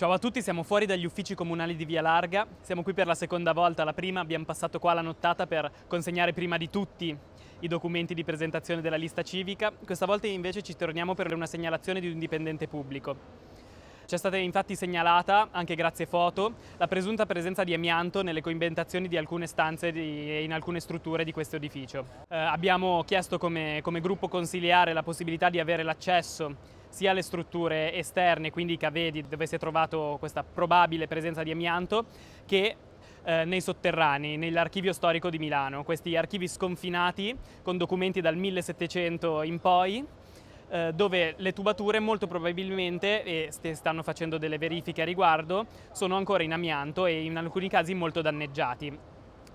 Ciao a tutti, siamo fuori dagli uffici comunali di Via Larga, siamo qui per la seconda volta, la prima abbiamo passato qua la nottata per consegnare prima di tutti i documenti di presentazione della lista civica, questa volta invece ci torniamo per una segnalazione di un dipendente pubblico. C'è stata infatti segnalata, anche grazie foto, la presunta presenza di amianto nelle coinventazioni di alcune stanze e in alcune strutture di questo edificio. Eh, abbiamo chiesto come, come gruppo consiliare la possibilità di avere l'accesso sia le strutture esterne, quindi i cavedi dove si è trovato questa probabile presenza di amianto, che eh, nei sotterranei, nell'archivio storico di Milano, questi archivi sconfinati con documenti dal 1700 in poi, eh, dove le tubature molto probabilmente, e st stanno facendo delle verifiche a riguardo, sono ancora in amianto e in alcuni casi molto danneggiati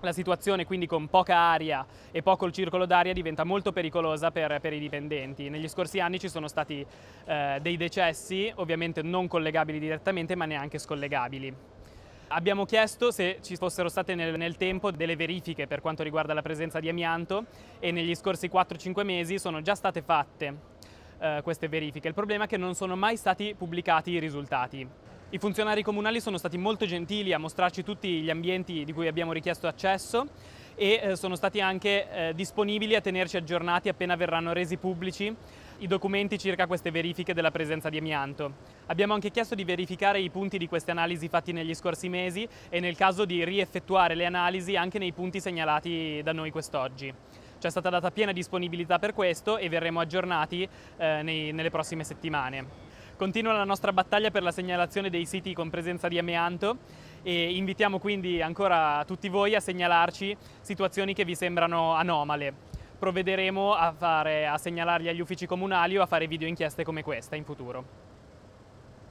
la situazione quindi con poca aria e poco il circolo d'aria diventa molto pericolosa per, per, i dipendenti. Negli scorsi anni ci sono stati eh, dei decessi, ovviamente non collegabili direttamente ma neanche scollegabili. Abbiamo chiesto se ci fossero state nel, nel, tempo delle verifiche per quanto riguarda la presenza di amianto e negli scorsi 4-5 mesi sono già state fatte eh, queste verifiche. Il problema è che non sono mai stati pubblicati i risultati. I funzionari comunali sono stati molto gentili a mostrarci tutti gli ambienti di cui abbiamo richiesto accesso e eh, sono stati anche eh, disponibili a tenerci aggiornati appena verranno resi pubblici i documenti circa queste verifiche della presenza di amianto. Abbiamo anche chiesto di verificare i punti di queste analisi fatti negli scorsi mesi e nel caso di rieffettuare le analisi anche nei punti segnalati da noi quest'oggi. Ci è stata data piena disponibilità per questo e verremo aggiornati eh, nei, nelle prossime settimane. Continua la nostra battaglia per la segnalazione dei siti con presenza di amianto e invitiamo quindi ancora tutti voi a segnalarci situazioni che vi sembrano anomale. Provvederemo a, fare, a segnalarli agli uffici comunali o a fare video inchieste come questa in futuro.